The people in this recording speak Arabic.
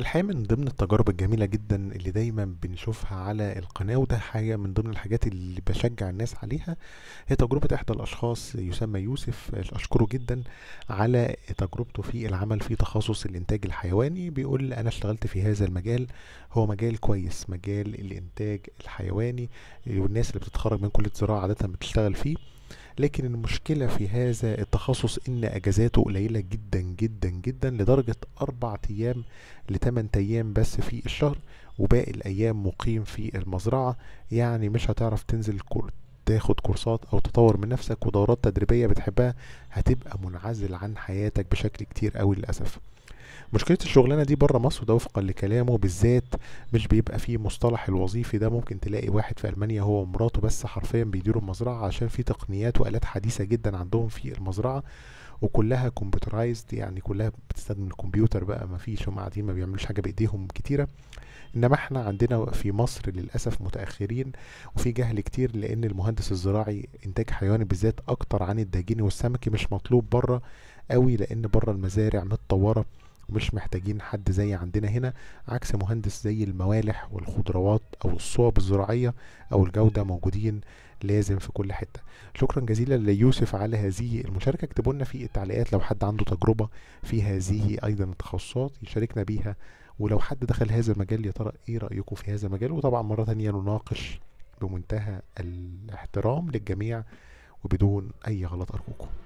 الحقيقة من ضمن التجارب الجميلة جدا اللي دايما بنشوفها على القناة وده حاجة من ضمن الحاجات اللي بشجع الناس عليها هي تجربة إحدى الأشخاص يسمى يوسف أشكره جدا على تجربته في العمل في تخصص الإنتاج الحيواني بيقول أنا اشتغلت في هذا المجال هو مجال كويس مجال الإنتاج الحيواني والناس اللي بتتخرج من كلية زراعة عادة بتشتغل فيه لكن المشكلة في هذا التخصص إن أجازاته قليلة جدا جدا جدا لدرجة أربع أيام لتمن أيام بس في الشهر وباقي الأيام مقيم في المزرعة يعني مش هتعرف تنزل كل تاخد كورسات او تطور من نفسك ودورات تدريبيه بتحبها هتبقى منعزل عن حياتك بشكل كتير قوي للاسف مشكله الشغلانه دي بره مصر ده وفقا لكلامه بالذات مش بيبقى فيه مصطلح الوظيفي ده ممكن تلاقي واحد في المانيا هو ومراته بس حرفيا بيديروا المزرعه عشان في تقنيات والات حديثه جدا عندهم في المزرعه وكلها كمبيوترايزد يعني كلها بتستخدم الكمبيوتر بقى ما فيش هم قاعدين ما بيعملوش حاجه بايديهم كتيره انما احنا عندنا في مصر للاسف متاخرين وفي جهل كتير لان المهندس الزراعي انتاج حيواني بالذات اكتر عن الداجيني والسمكي مش مطلوب بره قوي لان بره المزارع متطوره ومش محتاجين حد زي عندنا هنا عكس مهندس زي الموالح والخضروات او الصوب الزراعية او الجودة موجودين لازم في كل حتة شكرا جزيلا ليوسف على هذه المشاركة اكتبوا لنا في التعليقات لو حد عنده تجربة في هذه ايضا التخصصات يشاركنا بيها ولو حد دخل هذا المجال يا ترى ايه رأيكم في هذا المجال وطبعا مرة تانية نناقش بمنتهى الاحترام للجميع وبدون اي غلط ارجوكم